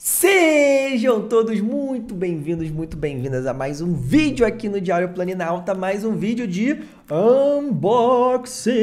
Sejam todos muito bem-vindos, muito bem-vindas a mais um vídeo aqui no Diário Planinalta, mais um vídeo de unboxing.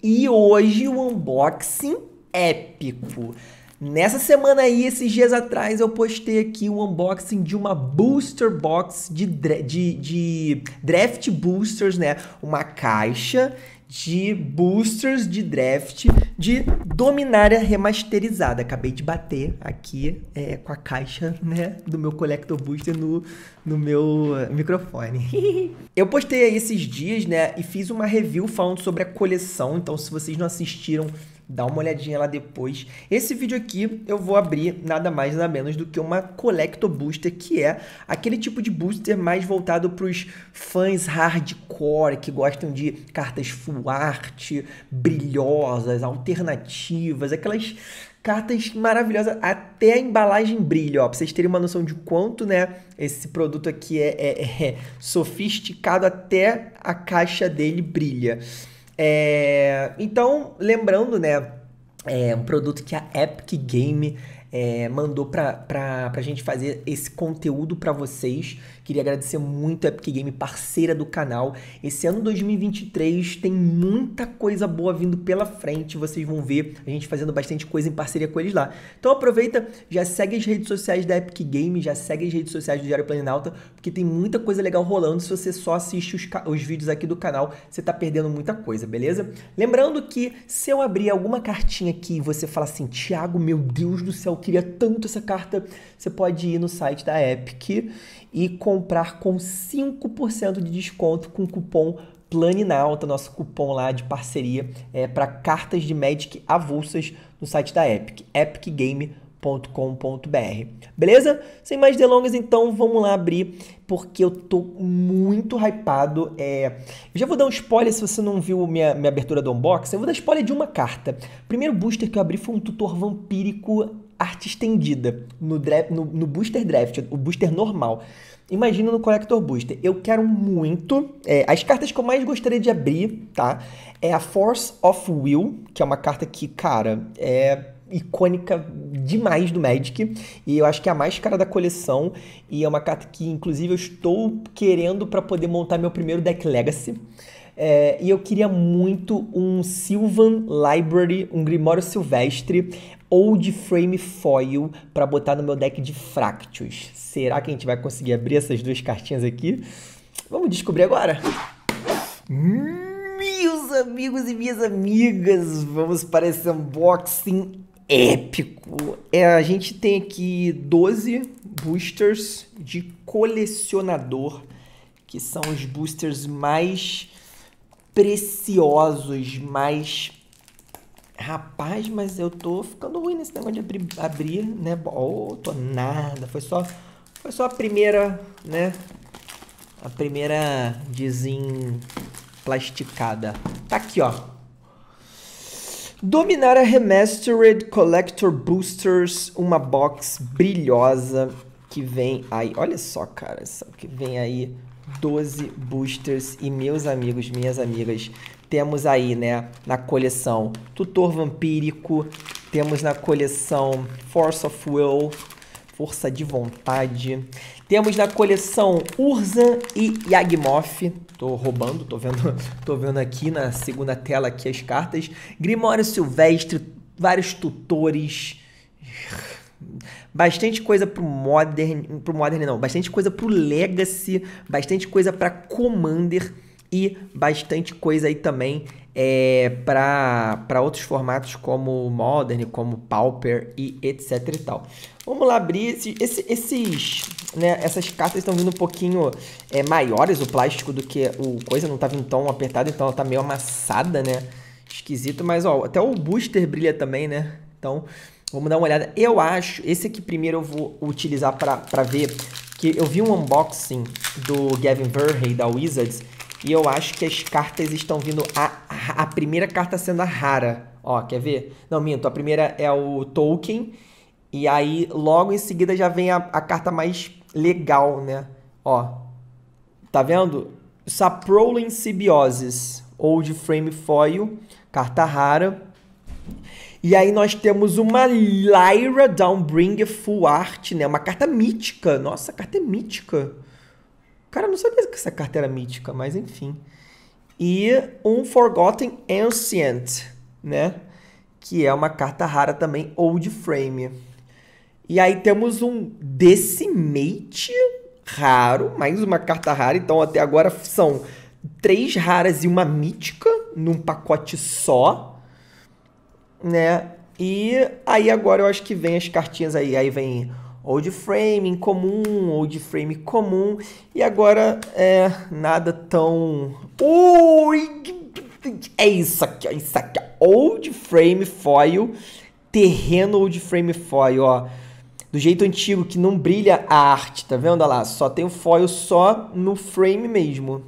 E hoje o um unboxing épico. Nessa semana aí, esses dias atrás, eu postei aqui um unboxing de uma booster box de, de, de draft boosters, né? Uma caixa de boosters de draft de Dominária remasterizada. Acabei de bater aqui é, com a caixa né, do meu Collector Booster no, no meu eh, microfone. eu postei aí esses dias né, e fiz uma review falando sobre a coleção, então se vocês não assistiram, Dá uma olhadinha lá depois. Esse vídeo aqui eu vou abrir nada mais nada menos do que uma Collector Booster, que é aquele tipo de booster mais voltado para os fãs hardcore, que gostam de cartas full art, brilhosas, alternativas, aquelas cartas maravilhosas, até a embalagem brilha, ó, pra vocês terem uma noção de quanto, né, esse produto aqui é, é, é sofisticado, até a caixa dele brilha. É, então, lembrando, né? É um produto que a Epic Game é, mandou para a gente fazer esse conteúdo para vocês. Queria agradecer muito a Epic Game, parceira do canal. Esse ano 2023 tem muita coisa boa vindo pela frente, vocês vão ver a gente fazendo bastante coisa em parceria com eles lá. Então aproveita, já segue as redes sociais da Epic Game, já segue as redes sociais do Diário Planalto, porque tem muita coisa legal rolando. Se você só assiste os, os vídeos aqui do canal, você tá perdendo muita coisa, beleza? Lembrando que se eu abrir alguma cartinha aqui e você falar assim, Thiago, meu Deus do céu, eu queria tanto essa carta, você pode ir no site da Epic e comprar com 5% de desconto com o cupom Planinalta, nosso cupom lá de parceria é, para cartas de Magic avulsas no site da Epic, epicgame.com.br. Beleza? Sem mais delongas, então vamos lá abrir, porque eu tô muito hypado. É... Eu já vou dar um spoiler se você não viu minha, minha abertura do unboxing. Eu vou dar spoiler de uma carta. O primeiro booster que eu abri foi um tutor vampírico arte estendida no, no, no booster draft, o booster normal. Imagina no Collector Booster. Eu quero muito. É, as cartas que eu mais gostaria de abrir, tá? É a Force of Will, que é uma carta que, cara, é icônica demais do Magic e eu acho que é a mais cara da coleção e é uma carta que inclusive eu estou querendo para poder montar meu primeiro deck Legacy. É, e eu queria muito um Sylvan Library, um Grimório Silvestre ou de Frame Foil para botar no meu deck de Fractus. Será que a gente vai conseguir abrir essas duas cartinhas aqui? Vamos descobrir agora? Meus amigos e minhas amigas, vamos para esse unboxing épico. É, a gente tem aqui 12 boosters de colecionador, que são os boosters mais preciosos, mas. Rapaz, mas eu tô ficando ruim nesse negócio de abrir, abrir né? Oh, tô nada. Foi só, foi só a primeira, né? A primeira desemplasticada. Tá aqui, ó. Dominara Remastered Collector Boosters, uma box brilhosa que vem aí. Olha só, cara, só que vem aí 12 boosters e meus amigos, minhas amigas, temos aí, né, na coleção Tutor Vampírico, temos na coleção Force of Will, Força de Vontade, temos na coleção Urzan e Yagmoth, tô roubando, tô vendo, tô vendo aqui na segunda tela aqui as cartas, Grimório Silvestre, vários tutores, Bastante coisa pro Modern, pro Modern não, bastante coisa pro Legacy, bastante coisa para Commander e bastante coisa aí também é, para outros formatos como Modern, como Pauper e etc e tal. Vamos lá abrir esse, esse, esses, né, essas cartas estão vindo um pouquinho é, maiores o plástico do que o coisa, não tá vindo tão apertado, então ela tá meio amassada, né? Esquisito, mas ó, até o booster brilha também, né? Então, Vamos dar uma olhada. Eu acho, esse aqui primeiro eu vou utilizar para ver, que eu vi um unboxing do Gavin Verhey da Wizards e eu acho que as cartas estão vindo a, a, primeira carta sendo a rara. Ó, quer ver? Não, minto, a primeira é o Tolkien e aí logo em seguida já vem a, a carta mais legal, né? Ó. Tá vendo? Saprolin Sibiosis, Old Frame Foil, carta rara. E aí nós temos uma Lyra Downbring Full Art, né? Uma carta mítica. Nossa, a carta é mítica. Cara, não sabia que essa carta era mítica, mas enfim. E um Forgotten Ancient, né? Que é uma carta rara também, Old Frame. E aí temos um Decimate raro, mais uma carta rara. Então até agora são três raras e uma mítica num pacote só né? E aí agora eu acho que vem as cartinhas aí, aí vem old frame comum, old frame comum, e agora é nada tão. Ui! É isso aqui, ó, isso aqui, ó. old frame foil, terreno old frame foil, ó. Do jeito antigo que não brilha a arte, tá vendo? Olha lá, só tem o foil só no frame mesmo.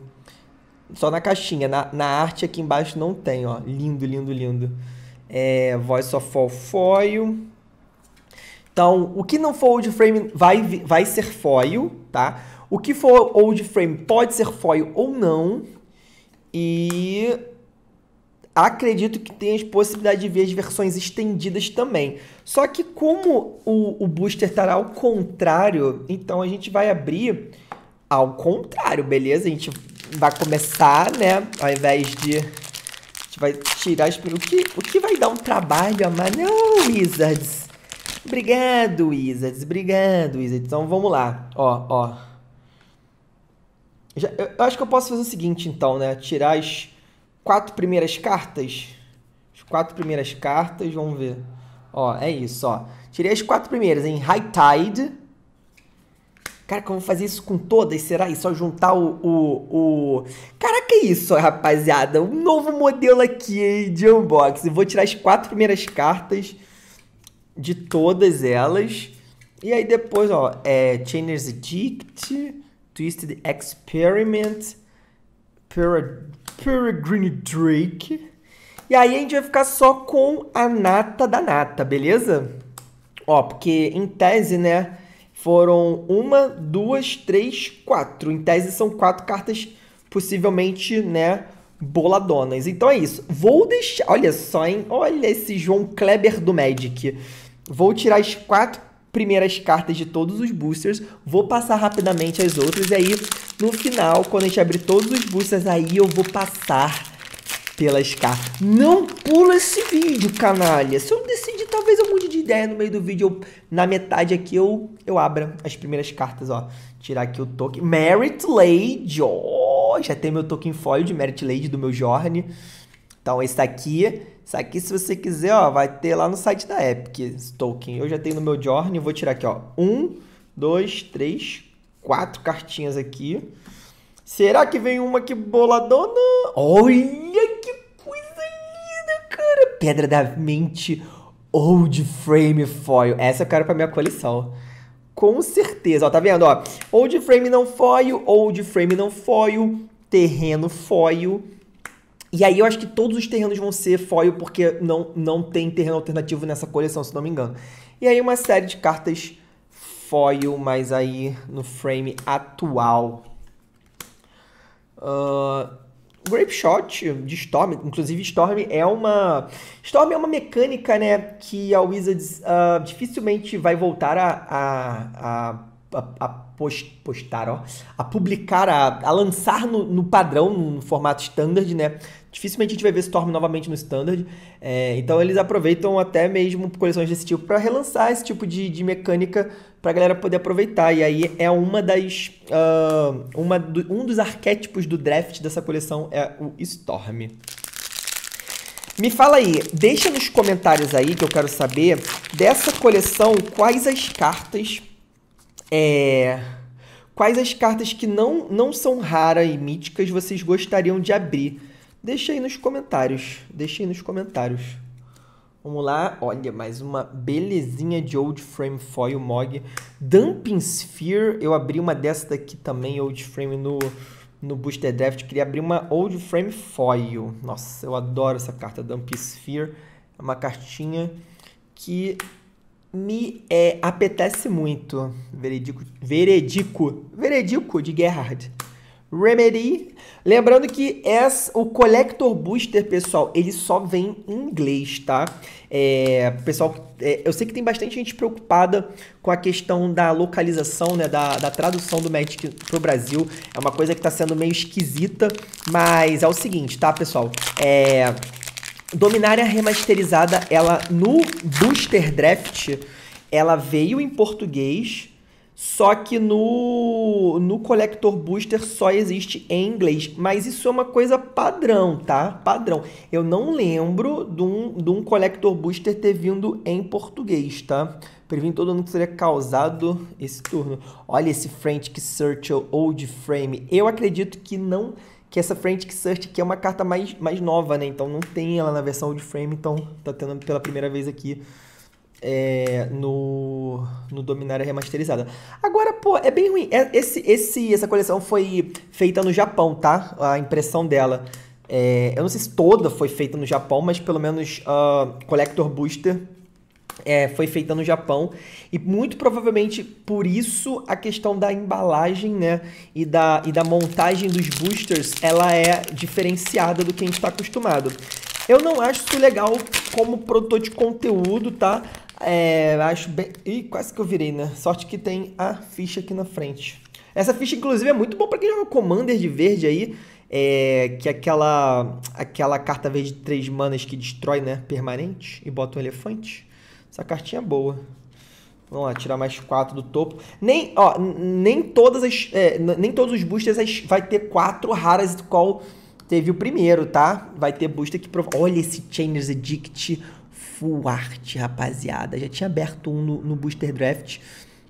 Só na caixinha, na, na arte aqui embaixo não tem, ó. Lindo, lindo, lindo é, voice of all foil. Então, o que não for old frame vai, vai ser foil, tá? O que for old frame pode ser foil ou não. E acredito que tenha a possibilidade de ver as versões estendidas também. Só que como o, o booster estará ao contrário, então a gente vai abrir ao contrário, beleza? A gente vai começar, né? Ao invés de vai tirar as... O que, o que vai dar um trabalho a mais? Não, Wizards. Obrigado, Wizards. Obrigado, Wizards. Então, vamos lá. Ó, ó. Já, eu, eu acho que eu posso fazer o seguinte, então, né? Tirar as quatro primeiras cartas. As quatro primeiras cartas, vamos ver. Ó, é isso, ó. Tirei as quatro primeiras em High Tide, Cara, como fazer isso com todas? Será? isso só juntar o, o, o... Caraca, é isso, rapaziada. Um novo modelo aqui hein, de unboxing. Vou tirar as quatro primeiras cartas de todas elas. E aí depois, ó, é Chainer's Addict, Twisted Experiment, Peregrine Drake. E aí a gente vai ficar só com a nata da nata, beleza? Ó, porque em tese, né, foram uma, duas, três, quatro. Em tese são quatro cartas possivelmente, né, boladonas. Então é isso. Vou deixar. Olha só, hein? Olha esse João Kleber do Magic. Vou tirar as quatro primeiras cartas de todos os boosters, vou passar rapidamente as outras e aí no final, quando a gente abrir todos os boosters, aí eu vou passar pelas cartas, Não pula esse vídeo, canalha. Se eu decidir, talvez eu mude de ideia no meio do vídeo. Eu, na metade aqui eu, eu abra as primeiras cartas, ó. Tirar aqui o token. Merit Lady, ó. Oh, já tem meu token foil de Merit Lady do meu Jorne. Então esse aqui. esse aqui se você quiser, ó, vai ter lá no site da Epic esse token. Eu já tenho no meu Jorne, vou tirar aqui, ó. Um, dois, três, quatro cartinhas aqui. Será que vem uma que boladona? Olha que coisa linda, cara! Pedra da Mente Old Frame Foil. Essa eu quero pra minha coleção. Com certeza, ó, tá vendo, ó? Old Frame não foil, Old Frame não foil, terreno foil. E aí eu acho que todos os terrenos vão ser foil, porque não, não tem terreno alternativo nessa coleção, se não me engano. E aí uma série de cartas foil, mas aí no frame atual, Uh, Grape Shot de Storm, inclusive Storm é uma Storm é uma mecânica, né, que a Wizards uh, dificilmente vai voltar a, a, a, a post, postar, ó, a publicar, a, a lançar no, no padrão, no, no formato standard, né? Dificilmente a gente vai ver Storm novamente no Standard. É, então eles aproveitam até mesmo coleções desse tipo para relançar esse tipo de, de mecânica para a galera poder aproveitar. E aí é uma das. Uh, uma do, um dos arquétipos do draft dessa coleção é o Storm. Me fala aí, deixa nos comentários aí que eu quero saber dessa coleção quais as cartas é, quais as cartas que não não são raras e míticas vocês gostariam de abrir. Deixa aí nos comentários. Deixa aí nos comentários. Vamos lá, olha, mais uma belezinha de Old Frame Foil Mog. Dumping Sphere, eu abri uma dessa daqui também, Old Frame, no, no Booster Draft. Queria abrir uma Old Frame Foil. Nossa, eu adoro essa carta, Dumping Sphere. É uma cartinha que me é, apetece muito. Veredico, veredico, veredico de Gerhard. Remedy. Lembrando que essa, o Collector Booster, pessoal, ele só vem em inglês, tá? É, pessoal, é, eu sei que tem bastante gente preocupada com a questão da localização, né? Da, da tradução do Magic pro Brasil. É uma coisa que tá sendo meio esquisita, mas é o seguinte, tá, pessoal? É, Dominária remasterizada, ela no Booster Draft, ela veio em português só que no, no Collector Booster só existe em inglês. Mas isso é uma coisa padrão, tá? Padrão. Eu não lembro de um, de um Collector Booster ter vindo em português, tá? Previm todo mundo que seria causado esse turno. Olha esse Frantic Search Old Frame. Eu acredito que não... Que essa Frantic Search aqui é uma carta mais, mais nova, né? Então não tem ela na versão Old Frame. Então tá tendo pela primeira vez aqui é, no, no Dominária remasterizada. Agora, pô, é bem ruim. É, esse, esse, essa coleção foi feita no Japão, tá? A impressão dela. É, eu não sei se toda foi feita no Japão, mas pelo menos uh, Collector Booster é, foi feita no Japão e muito provavelmente por isso a questão da embalagem né, e, da, e da montagem dos boosters ela é diferenciada do que a gente está acostumado. Eu não acho isso legal como produtor de conteúdo, tá? É, acho bem. Ih, quase que eu virei, né? Sorte que tem a ficha aqui na frente. Essa ficha, inclusive, é muito bom para quem joga Commander de verde aí. É, que é aquela, aquela carta verde de 3 manas que destrói, né? Permanente. E bota um elefante. Essa cartinha é boa. Vamos lá, tirar mais 4 do topo. Nem, ó, nem todas as. É, nem todos os boosters as, vai ter 4 raras do qual teve o primeiro, tá? Vai ter booster que prova. Olha esse Chainers Edict full art, rapaziada. Já tinha aberto um no, no Booster Draft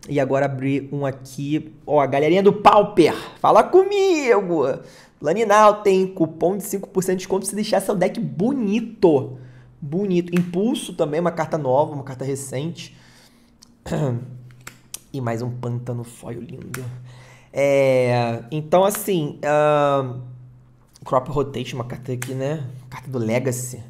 e agora abri um aqui. Ó, oh, a galerinha do Pauper, fala comigo! Planinal tem cupom de 5% de desconto se deixar seu deck bonito. Bonito. Impulso também, uma carta nova, uma carta recente. E mais um pântano foil lindo. É, então, assim, uh, Crop Rotation, uma carta aqui, né? Carta do Legacy.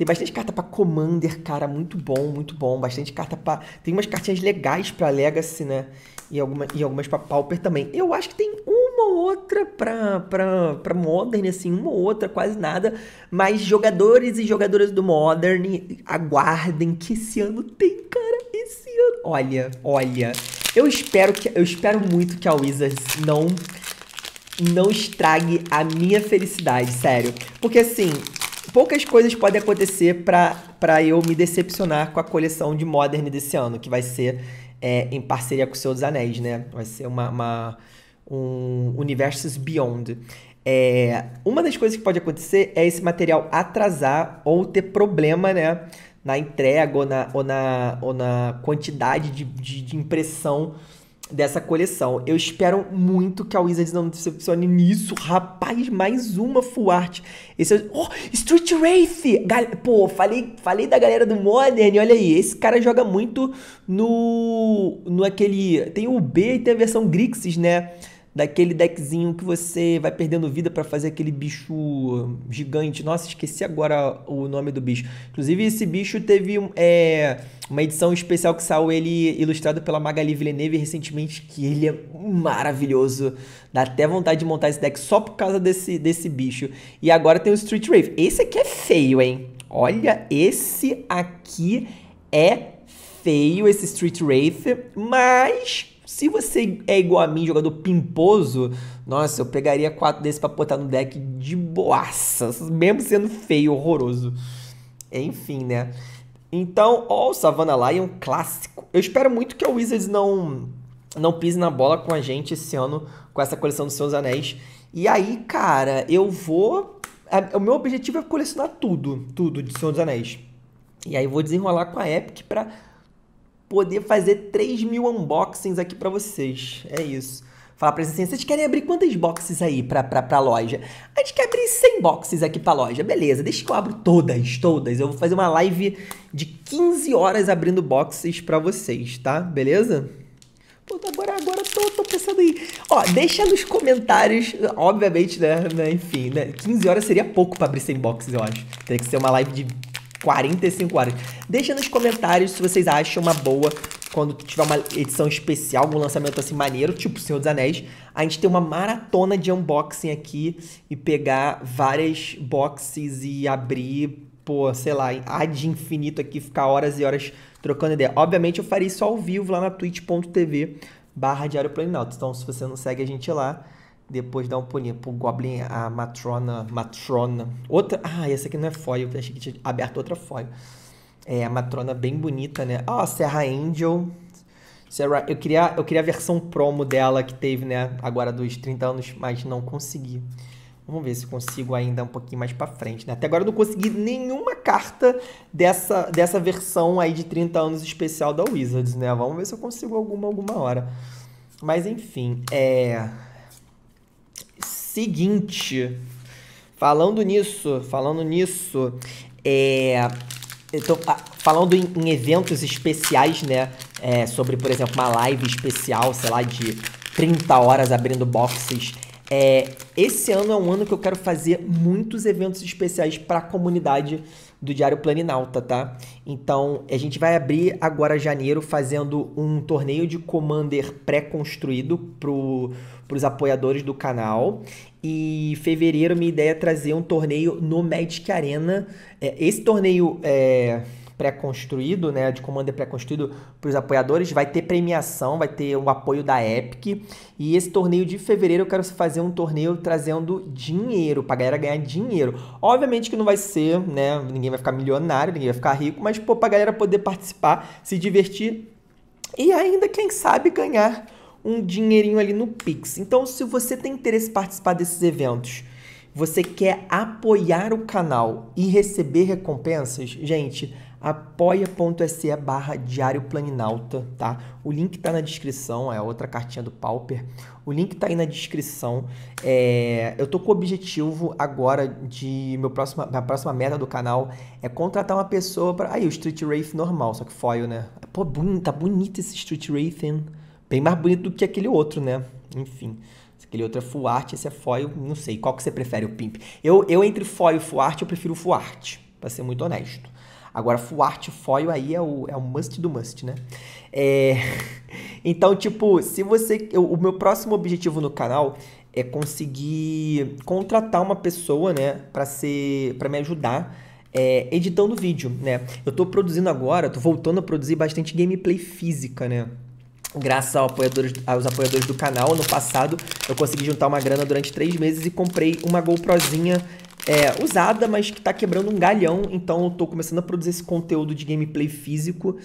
Tem bastante carta para Commander, cara, muito bom, muito bom. Bastante carta para Tem umas cartinhas legais para Legacy, né? E, alguma, e algumas para Pauper também. Eu acho que tem uma ou outra pra, pra, pra Modern, assim, uma ou outra, quase nada. Mas jogadores e jogadoras do Modern, aguardem que esse ano tem, cara. Esse ano. Olha, olha. Eu espero, que, eu espero muito que a Wizards não não estrague a minha felicidade, sério. Porque assim, poucas coisas podem acontecer para eu me decepcionar com a coleção de Modern desse ano, que vai ser é, em parceria com o Senhor dos Anéis, né? Vai ser uma, uma um Universos Beyond. É, uma das coisas que pode acontecer é esse material atrasar ou ter problema, né? Na entrega ou na, ou na, ou na quantidade de, de, de impressão dessa coleção. Eu espero muito que a Wizards não decepcione nisso. Rapaz, mais uma full art. Esse é... Oh, Street Wraith! Gal... Pô, falei, falei da galera do Modern, olha aí. Esse cara joga muito no... no aquele... Tem o B e tem a versão Grixis, né? daquele deckzinho que você vai perdendo vida para fazer aquele bicho gigante. Nossa, esqueci agora o nome do bicho. Inclusive, esse bicho teve é, uma edição especial que saiu ele ilustrado pela Magali Villeneuve recentemente, que ele é maravilhoso. Dá até vontade de montar esse deck só por causa desse, desse bicho. E agora tem o Street Rave. Esse aqui é feio, hein? Olha, esse aqui é feio, esse Street Wraith, mas se você é igual a mim, jogador pimposo, nossa, eu pegaria quatro desses pra botar no deck de boaça, mesmo sendo feio, horroroso. Enfim, né? Então, ó, o Savannah Lion clássico. Eu espero muito que o Wizards não, não pise na bola com a gente esse ano, com essa coleção dos seus anéis. E aí, cara, eu vou. o meu objetivo é colecionar tudo, tudo de Senhor dos Anéis. E aí vou desenrolar com a Epic para poder fazer 3 mil unboxings aqui para vocês. É isso. Falar pra vocês assim, vocês querem abrir quantas boxes aí pra, pra, pra loja? A gente quer abrir 100 boxes aqui pra loja. Beleza, deixa que eu abro todas, todas. Eu vou fazer uma live de 15 horas abrindo boxes pra vocês, tá? Beleza? Pô, tá, agora, agora tô, tô pensando aí. Ó, deixa nos comentários, obviamente, né? né enfim, né? 15 horas seria pouco pra abrir 100 boxes, eu acho. Teria que ser uma live de 45 horas. Deixa nos comentários se vocês acham uma boa quando tiver uma edição especial, algum lançamento assim maneiro, tipo Senhor dos Anéis, a gente ter uma maratona de unboxing aqui e pegar várias boxes e abrir, pô, sei lá, ad infinito aqui, ficar horas e horas trocando ideia. Obviamente eu farei isso ao vivo lá na twitch.tv barra Diário Então se você não segue a gente lá, depois dá um pulinho pro Goblin, a Matrona. Matrona. Outra. Ah, essa aqui não é foil. Eu achei que tinha aberto outra foil. É, a Matrona bem bonita, né? Ó, oh, Serra Angel. Serra, eu queria, eu queria a versão promo dela que teve, né? Agora dos 30 anos, mas não consegui. Vamos ver se consigo ainda um pouquinho mais para frente, né? Até agora eu não consegui nenhuma carta dessa, dessa versão aí de 30 anos especial da Wizards, né? Vamos ver se eu consigo alguma alguma hora. Mas enfim, é seguinte. Falando nisso, falando nisso, é, então, falando em, em, eventos especiais, né? É, sobre, por exemplo, uma live especial, sei lá, de 30 horas abrindo boxes. É, esse ano é um ano que eu quero fazer muitos eventos especiais para a comunidade do Diário Planinauta, tá? Então, a gente vai abrir agora janeiro fazendo um torneio de Commander pré-construído pro para os apoiadores do canal. E fevereiro minha ideia é trazer um torneio no Magic Arena. É, esse torneio é, pré-construído, né, de comando é pré-construído para os apoiadores, vai ter premiação, vai ter o apoio da Epic. E esse torneio de fevereiro eu quero fazer um torneio trazendo dinheiro, para a galera ganhar dinheiro. Obviamente que não vai ser, né, ninguém vai ficar milionário, ninguém vai ficar rico, mas para a galera poder participar, se divertir e ainda, quem sabe, ganhar um dinheirinho ali no Pix. Então, se você tem interesse em participar desses eventos, você quer apoiar o canal e receber recompensas, gente, apoia.se barra Diário Planinalta, tá? O link tá na descrição, é a outra cartinha do Pauper. O link tá aí na descrição. É... Eu tô com o objetivo agora de... Meu próxima... Minha próxima meta do canal é contratar uma pessoa para Aí, o Street Wraith normal, só que foil, né? Pô, tá bonito esse Street Wraith, hein? bem mais bonito do que aquele outro, né? Enfim. Aquele outro é full art, esse é foil, não sei. Qual que você prefere, o pimp? Eu, eu entre foil e full art, eu prefiro full art, pra ser muito honesto. Agora, full art foil aí é o, é o must do must, né? É... Então, tipo, se você... Eu, o meu próximo objetivo no canal é conseguir contratar uma pessoa, né? Pra, ser, para me ajudar é, editando vídeo, né? Eu tô produzindo agora, tô voltando a produzir bastante gameplay física, né? graças ao apoiadores, aos apoiadores do canal, no passado eu consegui juntar uma grana durante três meses e comprei uma GoProzinha é, usada, mas que tá quebrando um galhão. Então eu tô começando a produzir esse conteúdo de gameplay físico.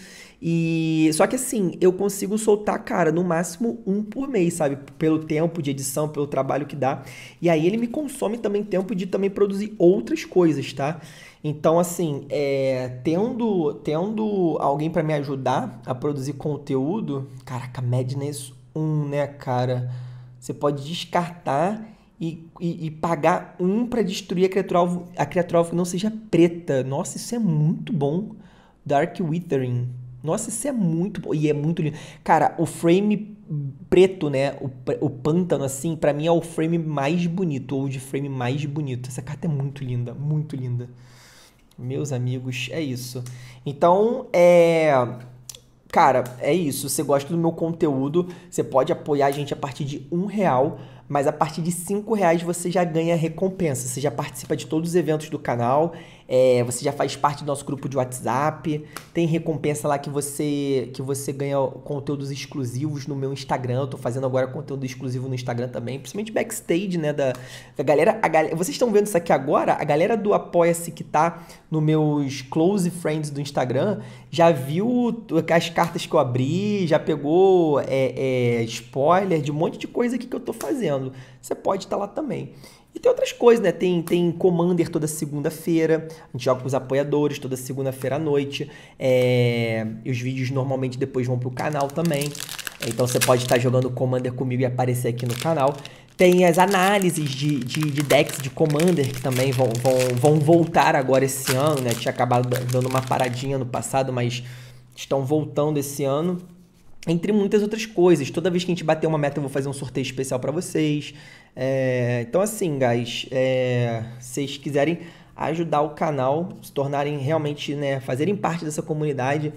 E só que assim, eu consigo soltar, cara, no máximo um por mês, sabe? Pelo tempo de edição, pelo trabalho que dá. E aí ele me consome também tempo de também produzir outras coisas, tá? Então, assim, é, tendo, tendo alguém para me ajudar a produzir conteúdo, caraca, Madness 1, né, cara? Você pode descartar e, e, e pagar um para destruir a criatura, alvo, a criatura alvo que não seja preta. Nossa, isso é muito bom. Dark Withering. Nossa, isso é muito bom. E é muito lindo. Cara, o frame preto, né? O, o pântano, assim, para mim é o frame mais bonito, ou de frame mais bonito. Essa carta é muito linda, muito linda. Meus amigos, é isso. Então, é. Cara, é isso. você gosta do meu conteúdo, você pode apoiar a gente a partir de um real mas a partir de R$ reais você já ganha recompensa. Você já participa de todos os eventos do canal é, você já faz parte do nosso grupo de WhatsApp. Tem recompensa lá que você que você ganha conteúdos exclusivos no meu Instagram. Eu tô fazendo agora conteúdo exclusivo no Instagram também, principalmente backstage, né? Da, da galera, a galera. Vocês estão vendo isso aqui agora? A galera do Apoia-se que tá no meus close friends do Instagram já viu as cartas que eu abri, já pegou é, é, spoiler de um monte de coisa aqui que eu tô fazendo. Você pode estar tá lá também. E tem outras coisas, né? Tem, tem Commander toda segunda-feira, a gente joga com os apoiadores toda segunda-feira à noite. É... E os vídeos normalmente depois vão pro canal também. Então você pode estar jogando Commander comigo e aparecer aqui no canal. Tem as análises de, de, de decks de Commander que também vão, vão, vão voltar agora esse ano, né? Tinha acabado dando uma paradinha no passado, mas estão voltando esse ano entre muitas outras coisas. Toda vez que a gente bater uma meta, eu vou fazer um sorteio especial para vocês. É, então, assim, guys, é, vocês quiserem ajudar o canal, se tornarem realmente, né, fazerem parte dessa comunidade,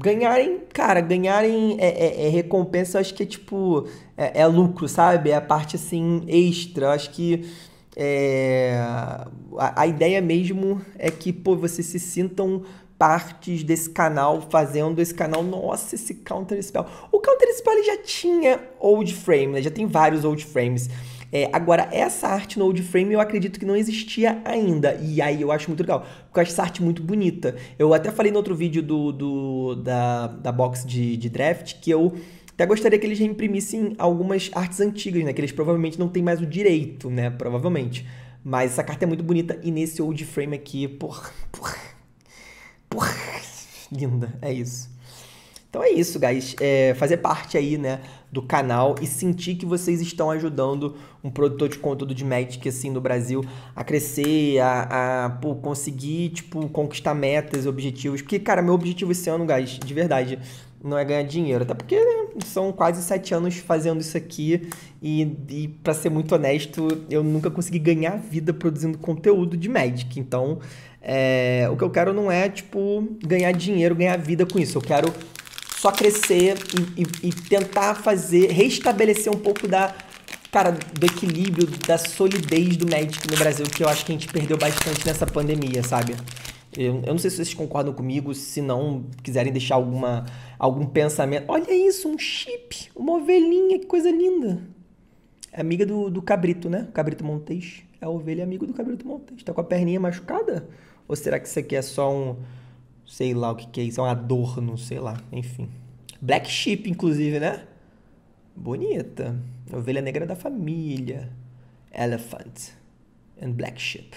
ganharem, cara, ganharem é, é, é recompensa, acho que é tipo, é, é, lucro, sabe? É a parte, assim, extra, acho que é, a, a, ideia mesmo é que, pô, vocês se sintam partes desse canal, fazendo esse canal. Nossa, esse Counter Spell. O Counter Spell ele já tinha old frame, né? Já tem vários old frames. É, agora, essa arte no old frame eu acredito que não existia ainda. E aí eu acho muito legal, porque eu acho essa arte muito bonita. Eu até falei no outro vídeo do, do da, da box de, de draft que eu até gostaria que eles reimprimissem algumas artes antigas, né? Que eles provavelmente não têm mais o direito, né? Provavelmente. Mas essa carta é muito bonita e nesse old frame aqui, porra, porra Porra, linda, é isso. Então é isso, guys. É fazer parte aí, né, do canal e sentir que vocês estão ajudando um produtor de conteúdo de Magic, assim, no Brasil a crescer, a, a pô, conseguir, tipo, conquistar metas, objetivos. Porque, cara, meu objetivo esse ano, guys, de verdade, não é ganhar dinheiro. Até porque né, são quase sete anos fazendo isso aqui e, e para ser muito honesto, eu nunca consegui ganhar vida produzindo conteúdo de Magic. Então é, o que eu quero não é, tipo, ganhar dinheiro, ganhar vida com isso. Eu quero só crescer e, e, e tentar fazer, restabelecer um pouco da, cara, do equilíbrio, da solidez do médico no Brasil, que eu acho que a gente perdeu bastante nessa pandemia, sabe? Eu, eu, não sei se vocês concordam comigo, se não quiserem deixar alguma, algum pensamento. Olha isso, um chip, uma ovelhinha, que coisa linda. É amiga do, do cabrito, né? Cabrito Montes. É a ovelha amigo do cabrito Montes. Tá com a perninha machucada? Ou será que isso aqui é só um. Sei lá o que, que é isso, é um adorno, sei lá, enfim. Black Sheep, inclusive, né? Bonita. Ovelha Negra da Família. Elephant and Black Sheep.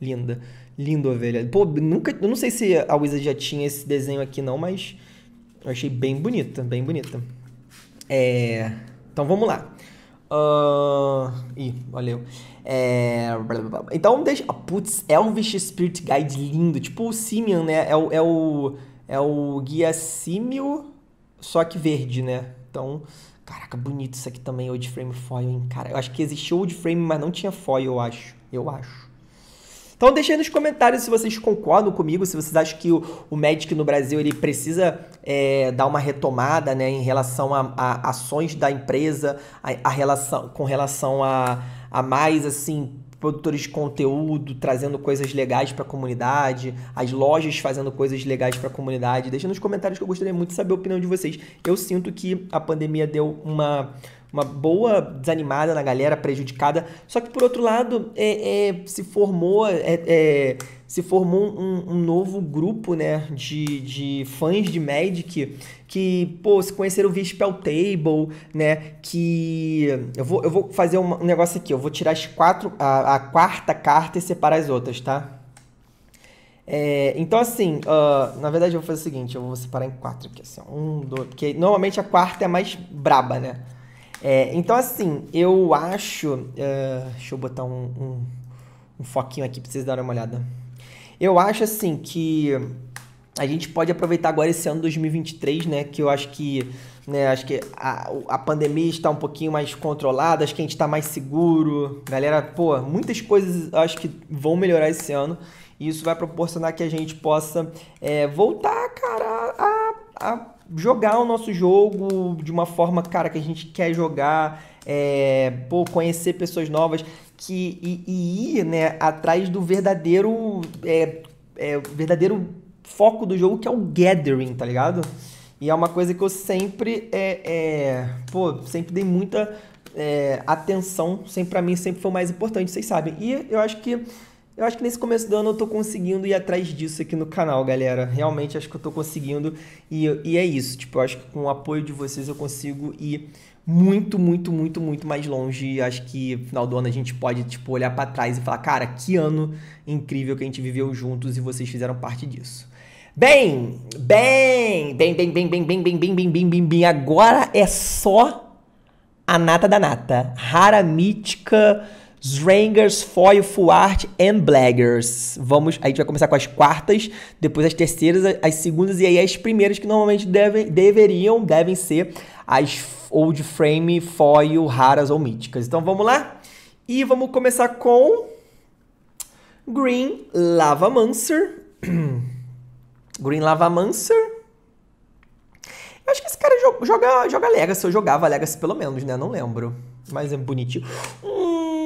Linda. Linda ovelha. Pô, nunca. Eu não sei se a Wizard já tinha esse desenho aqui, não, mas. Eu achei bem bonita, bem bonita. É... Então vamos lá. Uh, ih, valeu. É, então, deixa. Ah, putz, Elvish é Spirit Guide lindo. Tipo o Simian, né? É o, é o, é o guia simio só que verde, né? Então, caraca, bonito isso aqui também. Old Frame Foil, hein? Cara, eu acho que existiu Old Frame, mas não tinha foil, eu acho. Eu acho. Então deixa aí nos comentários se vocês concordam comigo, se vocês acham que o, o Magic no Brasil ele precisa é, dar uma retomada né, em relação a, a ações da empresa, a, a, relação, com relação a, a mais assim produtores de conteúdo trazendo coisas legais para a comunidade, as lojas fazendo coisas legais para a comunidade. Deixa nos comentários que eu gostaria muito de saber a opinião de vocês. Eu sinto que a pandemia deu uma uma boa desanimada na galera, prejudicada. Só que por outro lado, é, é se formou é, é, se formou um, um, novo grupo né, de, de fãs de Magic que pô, se conheceram via Spell Table, né? Que eu vou, eu vou fazer um, negócio aqui, eu vou tirar as quatro, a, a quarta carta e separar as outras, tá? É, então, assim, uh, na verdade eu vou fazer o seguinte, eu vou separar em quatro aqui, assim, um, dois, porque normalmente a quarta é a mais braba, né? É, então, assim, eu acho. Uh, deixa eu botar um, um, um foquinho aqui pra vocês darem uma olhada. Eu acho, assim, que a gente pode aproveitar agora esse ano 2023, né? Que eu acho que, né, acho que a, a pandemia está um pouquinho mais controlada, acho que a gente está mais seguro. Galera, pô, muitas coisas acho que vão melhorar esse ano. E isso vai proporcionar que a gente possa é, voltar, cara, a, a jogar o nosso jogo de uma forma, cara, que a gente quer jogar, é, pô, conhecer pessoas novas que, e, e ir né, atrás do verdadeiro, é, é, verdadeiro foco do jogo, que é o gathering, tá ligado? E é uma coisa que eu sempre, é, é pô, sempre dei muita é, atenção, sempre para mim sempre foi o mais importante, vocês sabem. E eu acho que eu acho que nesse começo do ano eu tô conseguindo ir atrás disso aqui no canal, galera. Realmente acho que eu tô conseguindo e, e é isso. Tipo, eu acho que com o apoio de vocês eu consigo ir muito, muito, muito, muito mais longe. Acho que no final do ano a gente pode, tipo, olhar para trás e falar, cara, que ano incrível que a gente viveu juntos e vocês fizeram parte disso. Bem, bem, bem, bem, bem, bem, bem, bem, bem, bem, bem, bem, bem. Agora é só a nata da nata. Rara mítica Zrangers, Foil, Fuart e Blaggers. Vamos, a gente vai começar com as quartas, depois as terceiras, as segundas e aí as primeiras que normalmente deve, deveriam, devem ser as Old Frame, Foil, raras ou míticas. Então vamos lá? E vamos começar com Green Lava Mancer. Green Lava Mancer acho que esse cara joga, joga, joga Legacy, eu jogava Legacy pelo menos, né? Não lembro. Mas é bonitinho. Hum,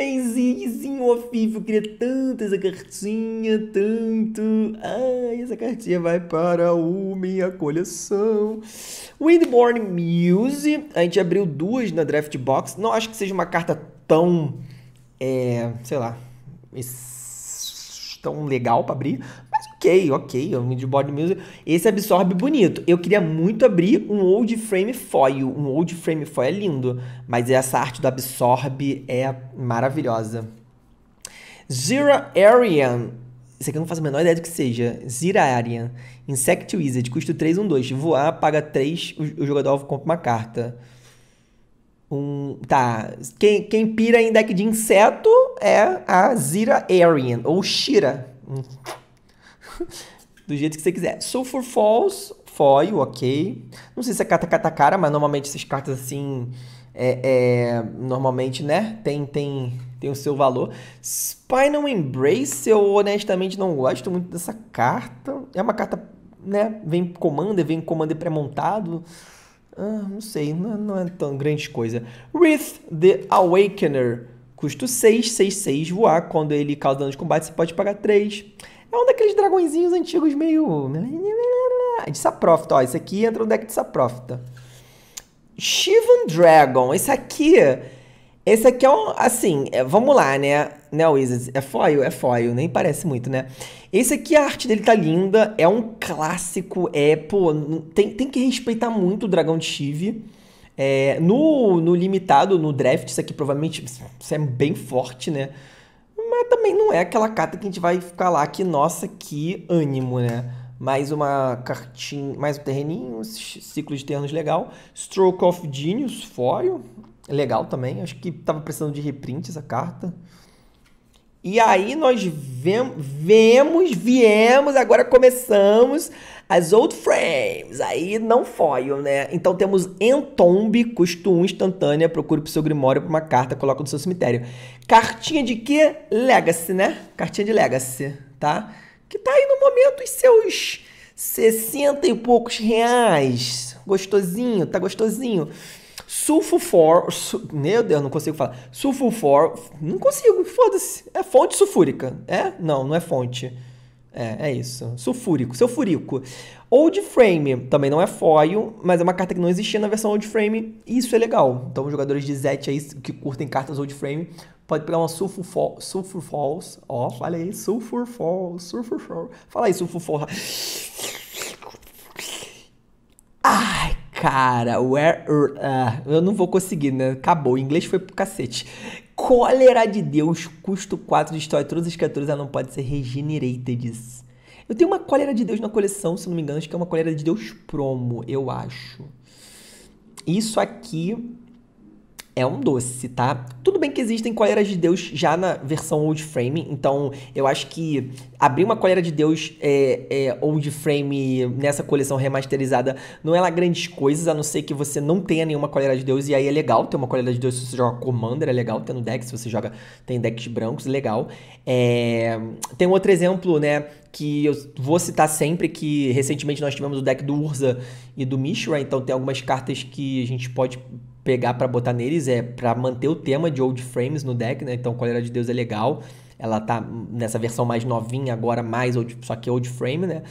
benzinho, ô Fifi, eu queria tanto essa cartinha, tanto. Ai, essa cartinha vai para o minha coleção. Windborn Muse, a gente abriu duas na draft box. Não acho que seja uma carta tão, é, sei lá, tão legal para abrir, ok, ok, é um midbody music. Esse absorve bonito. Eu queria muito abrir um old frame foil. Um old frame foil é lindo, mas essa arte do absorbe é maravilhosa. Zira Arian. Isso aqui eu não faço a menor ideia do que seja. Zira Arian. Insect Wizard, custo 2. Voar, paga 3, o, jogador compra uma carta. Um, tá. Quem, quem pira em deck de inseto é a Zira Arian, ou Shira. Hum. do jeito que você quiser. Sulfur Falls, foil, ok. Não sei se é cara, mas normalmente essas cartas assim. É, é, normalmente, né? Tem, tem, tem o seu valor. Spinal Embrace, eu honestamente não gosto muito dessa carta. É uma carta, né? Vem commander, vem commander pré-montado. Ah, não sei, não, não, é tão grande coisa. Wreath the Awakener. Custo 6, 6, 6 voar. Quando ele causa dano de combate, você pode pagar 3. É um daqueles dragõezinhos antigos meio. De Saprofita, ó. Esse aqui entra no deck de Saprofita. Shivan Dragon. Esse aqui. Esse aqui é um. Assim, é, vamos lá, né? Né, Wizards? É foil? É foil, nem parece muito, né? Esse aqui, a arte dele tá linda. É um clássico. É, pô, tem, tem que respeitar muito o Dragão de Shiv. É, no, no limitado, no draft, isso aqui provavelmente isso é bem forte, né? é também não é aquela carta que a gente vai ficar lá que, nossa, que ânimo, né? Mais uma cartinha, mais um terreninho, um ciclo de ternos legal. Stroke of Genius, foil, legal também. Acho que tava precisando de reprint essa carta. E aí nós vemos, vemos, viemos, agora começamos as old frames, aí não foil, né? Então temos entombe, custo 1 instantânea, procure pro seu grimório, pra uma carta, coloca no seu cemitério. Cartinha de quê? Legacy, né? Cartinha de Legacy, tá? Que tá aí no momento os seus 60 e poucos reais. Gostosinho, tá gostosinho. sulfur Su, meu Deus, não consigo falar. sulfur Não consigo, foda-se. É fonte sulfúrica. É? Não, não é fonte. É, é isso. Sulfúrico, sulfúrico. Old Frame, também não é foil, mas é uma carta que não existia na versão Old Frame, e isso é legal. Então, jogadores de Zet aí que curtem cartas Old Frame, pode pegar uma Sulfur, Fall, Sulfur Falls, ó, fala aí, Sulfur Falls, Sulfur Falls, fala aí, Sulfur Falls. Ai, cara, where... Uh, eu não vou conseguir, né? Acabou, o inglês foi pro cacete cólera de Deus, custo 4, destrói todas as criaturas, ela não pode ser regenerated. Eu tenho uma cólera de Deus na coleção, se não me engano, acho que é uma cólera de Deus promo, eu acho. Isso aqui é um doce, tá? Tudo bem que existem colheras de Deus já na versão old frame, então eu acho que abrir uma colher de Deus é, é, old frame nessa coleção remasterizada não é lá grandes coisas, a não ser que você não tenha nenhuma colher de Deus, e aí é legal ter uma colher de Deus se você joga Commander, é legal ter no deck, se você joga, tem decks brancos, legal. É, tem um outro exemplo, né, que eu vou citar sempre, que recentemente nós tivemos o deck do Urza e do Mishra, então tem algumas cartas que a gente pode pegar para botar neles é para manter o tema de Old Frames no deck, né? Então, Coleira de Deus é legal. Ela tá nessa versão mais novinha agora, mais old, só que Old Frame, né?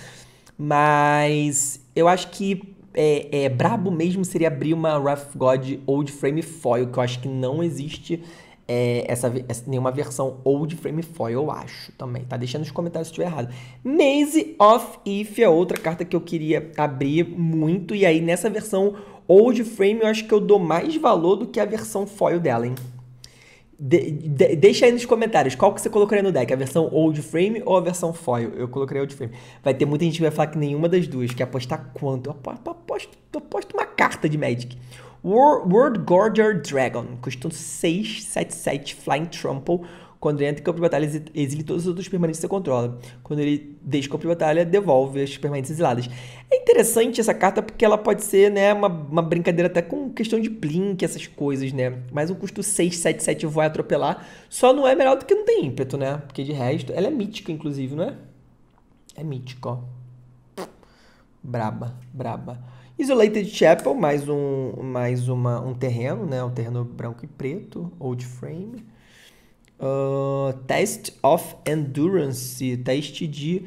Mas eu acho que é, é brabo mesmo seria abrir uma Wrath God Old Frame Foil, que eu acho que não existe é, essa, essa, nenhuma versão old frame foil, eu acho também. Tá deixando nos comentários se estiver errado. Maze of If é outra carta que eu queria abrir muito. E aí, nessa versão Old Frame eu acho que eu dou mais valor do que a versão foil dela, hein? De, de, deixa aí nos comentários qual que você colocaria no deck, a versão old frame ou a versão foil. Eu colocaria old frame. Vai ter muita gente que vai falar que nenhuma das duas, que apostar quanto? Aposto, aposto, aposto uma carta de Magic. World, World Gorger Dragon, custou 677 Flying Trample, quando ele entra em campo de batalha, exile todos os outros permanentes que você controla. Quando ele deixa o campo de batalha, devolve as permanentes exiladas. É interessante essa carta porque ela pode ser, né, uma, uma brincadeira até com questão de blink essas coisas, né? Mas um custo 6, 7, 7 vai atropelar. Só não é melhor do que não tem ímpeto, né? Porque de resto, ela é mítica, inclusive, não é? É mítica, ó. Braba, braba. Isolated Chapel, mais um, mais uma, um terreno, né? Um terreno branco e preto, old frame. Ah, test of Endurance, teste de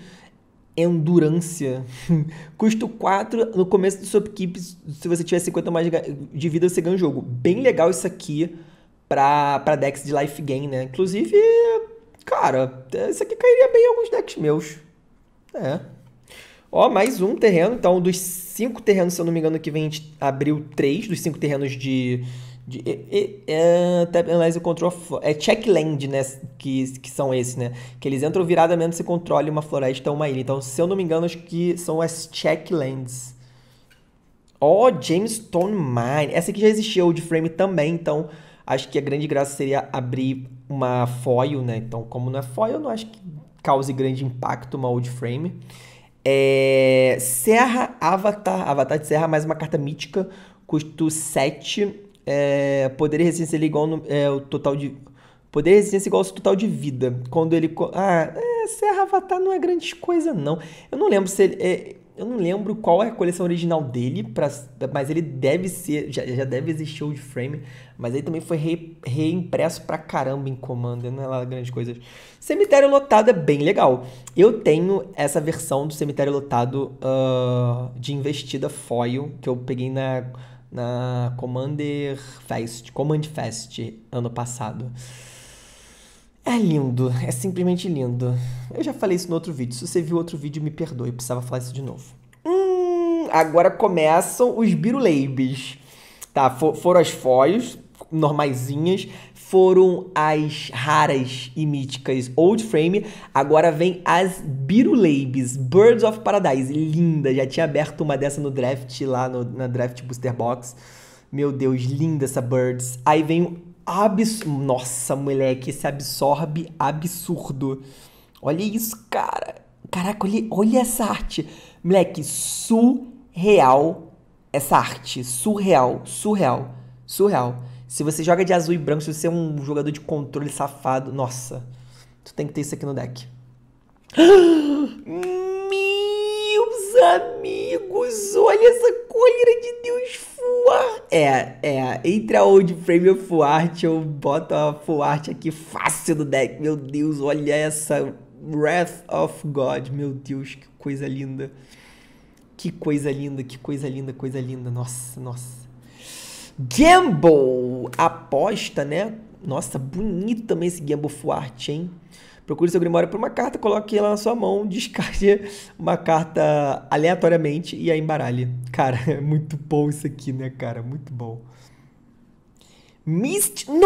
endurância. Custo 4 no começo do seu upkeep. Se você tiver 50 mais de vida, você ganha o jogo. Bem legal isso aqui pra, pra decks de life gain, né? Inclusive, cara, isso aqui cairia bem em alguns decks meus. É. Ó, mais um terreno. Então, dos cinco terrenos, se eu não me engano, que vem, a gente abriu três dos cinco terrenos de de, e, e, uh, tap analyze control é checkland, né, que, que são esses, né, que eles entram viradamente menos se controle uma floresta ou uma ilha. Então, se eu não me engano, acho que são as checklands. Ó, oh, James Stone Mine. Essa aqui já existia, o de frame também, então acho que a grande graça seria abrir uma foil, né? Então, como não é foil, eu não acho que cause grande impacto uma old frame. É... Serra Avatar, Avatar de Serra, mais uma carta mítica, custo 7 é, poder e resistência é igual no, é, o total de. Poder e resistência igual ao seu total de vida. Quando ele. Ah, é, Serra Avatar não é grande coisa, não. Eu não lembro se ele. É, eu não lembro qual é a coleção original dele, pra, mas ele deve ser. Já, já deve existir old frame. Mas aí também foi re, reimpresso pra caramba em Commander, não é lá grande coisa. Cemitério Lotado é bem legal. Eu tenho essa versão do Cemitério Lotado uh, de investida foil, que eu peguei na na Commander Fest, Command Fest ano passado. É lindo, é simplesmente lindo. Eu já falei isso no outro vídeo. Se você viu outro vídeo, me perdoe, precisava falar isso de novo. Hum, agora começam os biruleibes. Tá, for, foram as foios normaisinhas foram as raras e míticas Old Frame, agora vem as Biruleibes, Birds of Paradise, linda, já tinha aberto uma dessa no draft lá, no, na draft booster box, meu Deus, linda essa Birds, aí vem o abs... nossa moleque, esse absorbe absurdo, olha isso cara, caraca, olha, olha essa arte, moleque, surreal essa arte, surreal, surreal, surreal, se você joga de azul e branco, se você é um jogador de controle safado, nossa, tu tem que ter isso aqui no deck. Meus amigos, olha essa colheira de Deus Fuart. É, é, entre a Old Frame e a Fuarte, eu boto a Fuarte aqui fácil no deck. Meu Deus, olha essa Wrath of God. Meu Deus, que coisa linda. Que coisa linda, que coisa linda, coisa linda. Nossa, nossa. Gamble, aposta, né? Nossa, bonito também esse Gamble Fuarte, hein? Procure seu Grimório por uma carta, coloque ela na sua mão, descarte uma carta aleatoriamente e a embaralhe. Cara, é muito bom isso aqui, né, cara? Muito bom. Mist... No!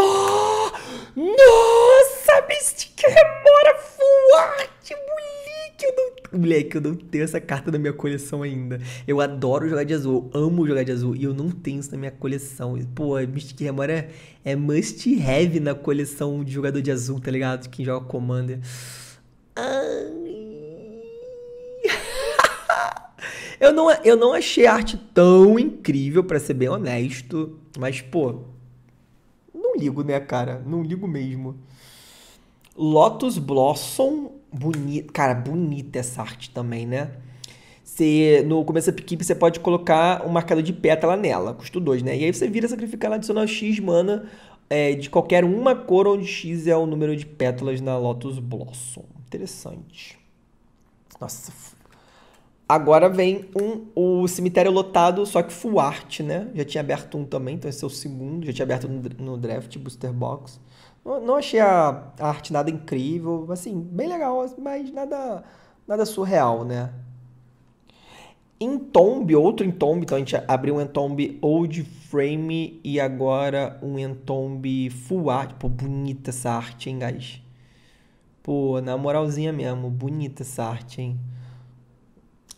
Nossa, Mystic Remora Fuarte! Bonito! que eu não. Moleque, eu não tenho essa carta na minha coleção ainda. Eu adoro jogar de azul, amo jogar de azul e eu não tenho isso na minha coleção. Pô, Mystic Remora é, é must have na coleção de jogador de azul, tá ligado? Quem joga Commander. eu, não, eu não achei a arte tão incrível, para ser bem honesto. Mas, pô, não ligo, né, cara? Não ligo mesmo. Lotus Blossom bonita, cara, bonita essa arte também, né? Você, no começo da equipe, você pode colocar um marcador de pétala nela, custo 2, né? E aí você vira sacrificar ela adicional X mana é, de qualquer uma cor onde X é o número de pétalas na Lotus Blossom. Interessante. Nossa. Agora vem um, o cemitério lotado, só que full art, né? Já tinha aberto um também, então esse é o segundo. Já tinha aberto no, no draft, booster box. Não achei a, arte nada incrível, assim, bem legal, mas nada, nada surreal, né? Entombe, outro entombe, então a gente abriu um entombe old frame e agora um entombe full art. Pô, bonita essa arte, hein, guys? Pô, na moralzinha mesmo, bonita essa arte, hein?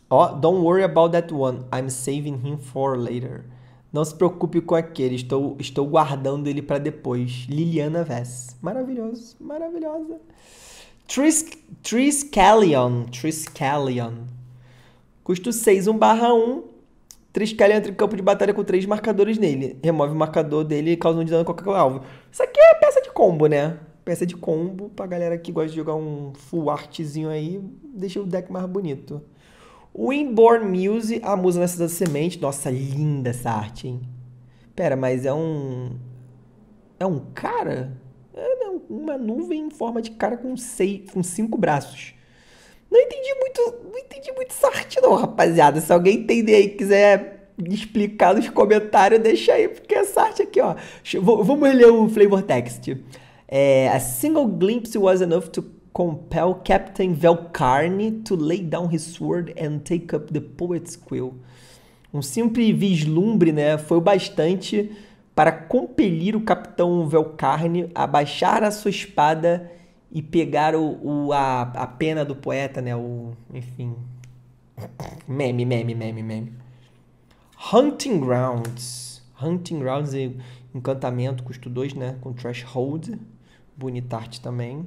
Ó, oh, don't worry about that one, I'm saving him for later. Não se preocupe com aquele, estou, estou guardando ele para depois. Liliana Vess. Maravilhoso, maravilhosa. Tris, Tris Triskelion. Custo 6, 1 barra 1. Triskelion entra em campo de batalha com três marcadores nele. Remove o marcador dele e causa um de dano a qualquer alvo. Isso aqui é peça de combo, né? Peça de combo pra galera que gosta de jogar um full artzinho aí. Deixa o deck mais bonito. Winborn Muse, a musa nessa da semente. Nossa, linda essa arte, hein? Pera, mas é um. É um cara? É, não, né, uma nuvem em forma de cara com, seis, com cinco braços. Não entendi muito. Não entendi muito essa arte, não, rapaziada. Se alguém entender aí quiser explicar nos comentários, deixa aí, porque essa arte aqui, ó. Vamos ler o flavor text. É, a single glimpse was enough to compel Captain Velcarne to lay down his sword and take up the poet's quill. Um simples vislumbre né, foi o bastante para compelir o capitão Velcarne a baixar a sua espada e pegar o, o a, a, pena do poeta, né? O, enfim. Meme, meme, meme, meme. Hunting Grounds. Hunting Grounds e Encantamento, custo 2, né? Com Threshold. Bonita arte também.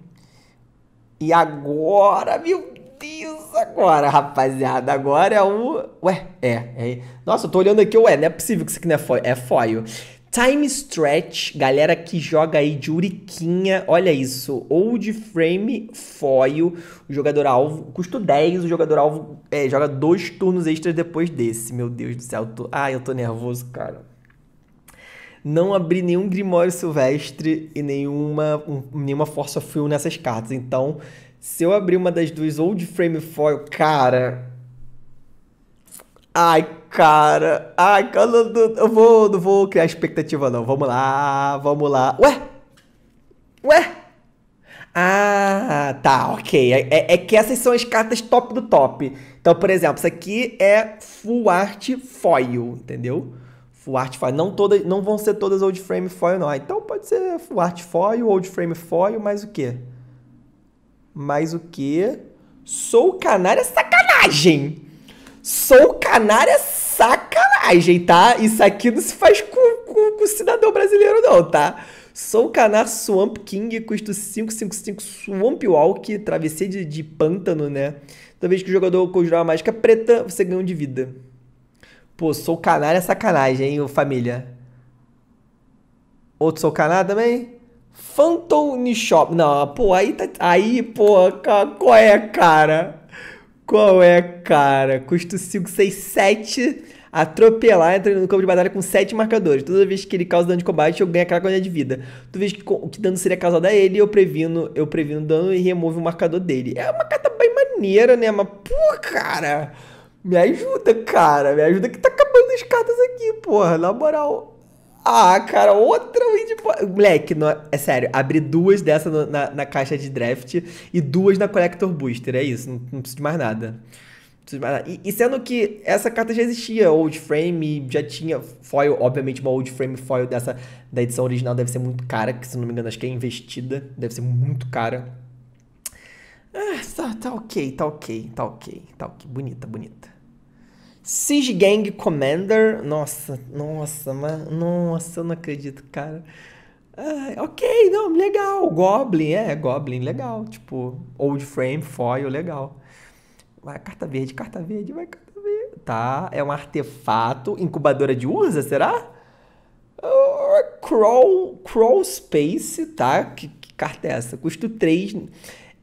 E agora, meu Deus, agora, rapaziada, agora é o... Ué, é, é. Nossa, eu tô olhando aqui, ué, não é possível que isso aqui não é foil. É foil. Time Stretch, galera que joga aí de uriquinha, olha isso, old frame foil, o jogador alvo, custo 10, o jogador alvo é, joga dois turnos extras depois desse, meu Deus do céu, tô... ai eu tô nervoso, cara não abri nenhum Grimório Silvestre e nenhuma, um, nenhuma força of nessas cartas. Então, se eu abrir uma das duas old Frame Foil, cara. Ai, cara. Ai, cara, eu vou, não vou criar expectativa, não. Vamos lá, vamos lá. Ué? Ué? Ah, tá, ok. É, é, é, que essas são as cartas top do top. Então, por exemplo, isso aqui é full art foil, entendeu? full art foil. Não, todas não vão ser todas old frame foil, não. Ah, então pode ser full art foil, old frame foil, mais o quê? Mais o quê? Sou canária sacanagem! Sou canária sacanagem, tá? Isso aqui não se faz com, com, com cidadão brasileiro, não, tá? Sou canar Swamp King, custo 555 Swamp Walk, travessia de, de pântano, né? Toda vez que o jogador conjurar uma mágica preta, você ganha um de vida. Pô, sou canalha é sacanagem, hein, família? Outro sou canalha também? Phantom Nishop. Não, pô, aí tá. Aí, pô, qual é, cara? Qual é, cara? Custo 7. Atropelar entra no campo de batalha com 7 marcadores. Toda vez que ele causa dano de combate, eu ganho aquela quantidade de vida. Toda vez que, que dano seria causado a ele, eu previno, eu previno dano e removo o marcador dele. É uma carta bem maneira, né? Mas, pô, cara. Me ajuda, cara. Me ajuda que tá acabando as cartas aqui, porra. Na moral. Ah, cara, outra Wind Moleque, não, é, é sério, abri duas dessa no, na, na, caixa de draft e duas na Collector Booster. É isso, não, não preciso de mais nada. E, e, sendo que essa carta já existia, Old Frame, já tinha foil, obviamente uma Old Frame foil dessa da edição original deve ser muito cara, que se não me engano acho que é investida, deve ser muito cara. Ah, tá, tá ok, tá ok, tá ok, tá ok. Bonita, bonita. Siege Gang Commander. Nossa, nossa, mano nossa, eu não acredito, cara. Ah, ok, não, legal. Goblin, é, Goblin, legal. Tipo, old frame, foil, legal. Vai, carta verde, carta verde, vai, carta verde. Tá, é um artefato. Incubadora de usa será? Uh, crawl, crawl Space, tá? Que, que carta é essa? Custo 3.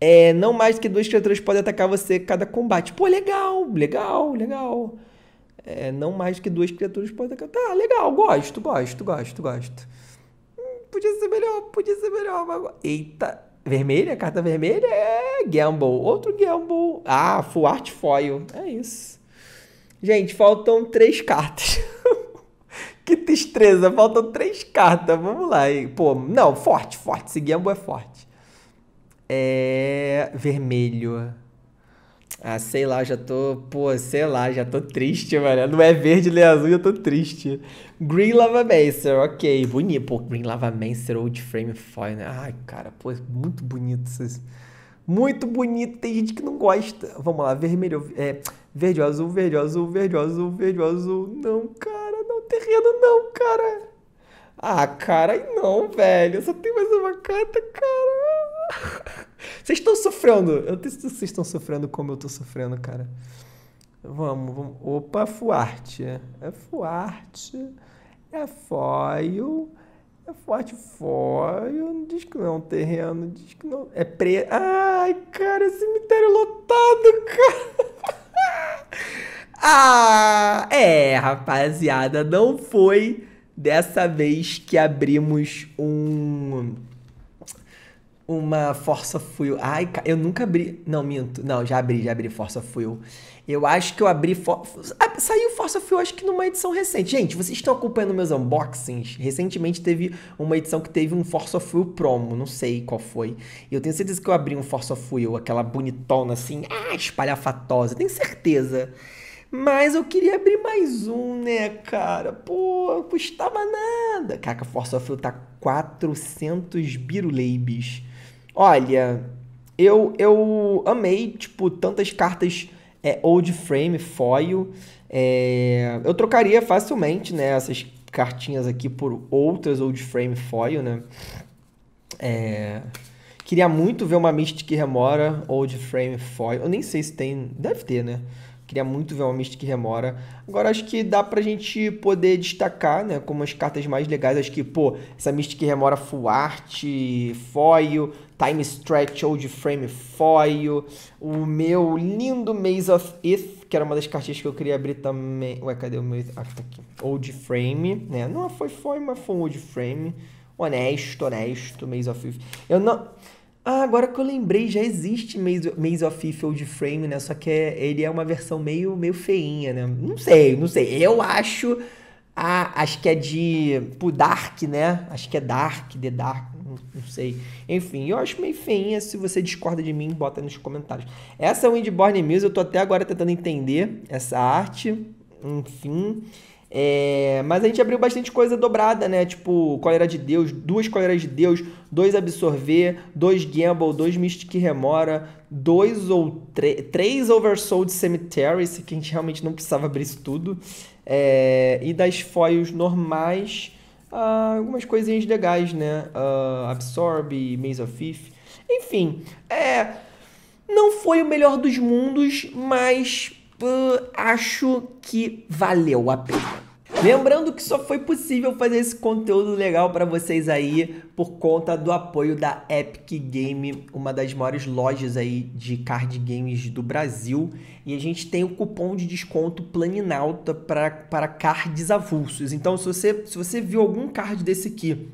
É, não mais que duas criaturas podem atacar você cada combate. Pô, legal, legal, legal. É, não mais que duas criaturas podem atacar. Tá, legal, gosto, gosto, gosto, gosto. Hum, podia ser melhor, podia ser melhor. Mas... Eita, vermelha, carta vermelha é Gamble. Outro Gamble. Ah, Full Art Foil. É isso. Gente, faltam três cartas. que tristeza, faltam três cartas. Vamos lá. Pô, não, forte, forte. Esse Gamble é forte. É. Vermelho. Ah, sei lá, já tô. Pô, sei lá, já tô triste, mano. Não é verde nem é azul, já tô triste. Green Lava mancer, ok. Bonito. Pô, Green Lava mancer, Old Frame Foil, né? Ai, cara, pô, muito bonito isso. Muito bonito, tem gente que não gosta. Vamos lá, vermelho. É, verde azul, verde azul, verde azul, verde azul. Não, cara, não, terreno não, cara. Ah, cara, não, velho. só tem mais uma carta, cara. Vocês estão sofrendo. Eu tenho certeza que vocês estão sofrendo como eu estou sofrendo, cara. Vamos, vamos. Opa, fuarte. É fuarte. É foil. É forte foil. Não diz que não é um terreno. Diz que não. É pre. Ai, cara, cemitério é lotado, cara. Ah, é, rapaziada, não foi dessa vez que abrimos um uma Força Fuel. Ai, eu nunca abri. Não, minto. Não, já abri, já abri Força Fuel. Eu acho que eu abri. For... Saiu Força Fuel, acho que numa edição recente. Gente, vocês estão acompanhando meus unboxings? Recentemente teve uma edição que teve um Força Fuel promo, não sei qual foi. E eu tenho certeza que eu abri um Força Fuel, aquela bonitona assim, ah, espalhafatosa, tenho certeza. Mas eu queria abrir mais um, né, cara? Pô, custava nada. Caraca, Força Fuel tá 400 biruleibes. Olha, eu, eu amei, tipo, tantas cartas é, old frame, foil. É, eu trocaria facilmente, né, essas cartinhas aqui por outras old frame foil, né? É, queria muito ver uma Mystic Remora old frame foil. Eu nem sei se tem, deve ter, né? Queria muito ver uma Mystic Remora. Agora acho que dá pra gente poder destacar, né? Como as cartas mais legais. Acho que, pô, essa Mystic Remora Full Art, Foil, Time Stretch Old Frame Foil, o meu lindo Maze of Ith, que era uma das cartinhas que eu queria abrir também. Ué, cadê o meu? Ah, tá aqui. Old Frame, né? Não foi foil, mas foi um Old Frame. Honesto, honesto, Maze of Ith. Eu não. Ah, agora que eu lembrei, já existe Maze, of Ith Old Frame, né? Só que é, ele é uma versão meio, meio feinha, né? Não sei, não sei. Eu acho acho que é de. Pro Dark, né? Acho que é Dark, The Dark, não, não, sei. Enfim, eu acho meio feinha. Se você discorda de mim, bota nos comentários. Essa Windborne é Muse, eu tô até agora tentando entender essa arte. Enfim. É, mas a gente abriu bastante coisa dobrada, né? Tipo, Coleira de Deus, duas Coleiras de Deus, dois Absorver, dois Gamble, dois Mystic Remora, dois ou três Oversoul de Cemetery, que a gente realmente não precisava abrir isso tudo. É, e das foils normais, algumas coisinhas legais, né? Ah, Absorb, Maze of Enfim, é, não foi o melhor dos mundos, mas uh, acho que valeu a pena. Lembrando que só foi possível fazer esse conteúdo legal para vocês aí por conta do apoio da Epic Game, uma das maiores lojas aí de card games do Brasil, e a gente tem o cupom de desconto Planinalta para cards avulsos. Então, se você, se você viu algum card desse aqui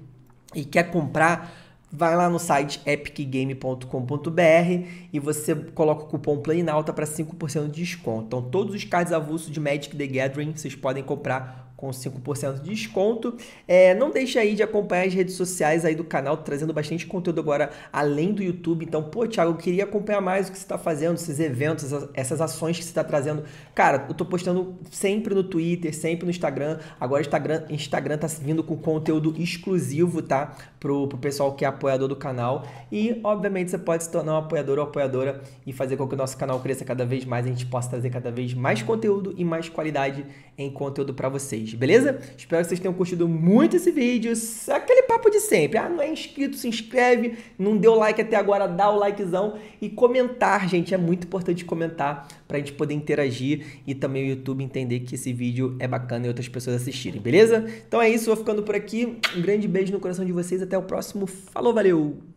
e quer comprar, vai lá no site epicgame.com.br e você coloca o cupom Planinalta para 5% de desconto. Então, todos os cards avulsos de Magic the Gathering vocês podem comprar com 5% de desconto. É, não deixe aí de acompanhar as redes sociais aí do canal, trazendo bastante conteúdo agora além do YouTube. Então, pô, Thiago, eu queria acompanhar mais o que você está fazendo, esses eventos, essas ações que você está trazendo. Cara, eu estou postando sempre no Twitter, sempre no Instagram. Agora o Instagram, Instagram tá vindo com conteúdo exclusivo, tá? pro, pro pessoal que é apoiador do canal. E, obviamente, você pode se tornar um apoiador ou apoiadora e fazer com que o nosso canal cresça cada vez mais, a gente possa trazer cada vez mais conteúdo e mais qualidade em conteúdo para vocês, beleza? Espero que vocês tenham curtido muito esse vídeo. Aquele papo de sempre. Ah, não é inscrito, se inscreve. Não deu like até agora, dá o likezão. E comentar, gente, é muito importante comentar para a gente poder interagir e também o YouTube entender que esse vídeo é bacana e outras pessoas assistirem, beleza? Então é isso, vou ficando por aqui. Um grande beijo no coração de vocês, até o próximo. Falou, valeu!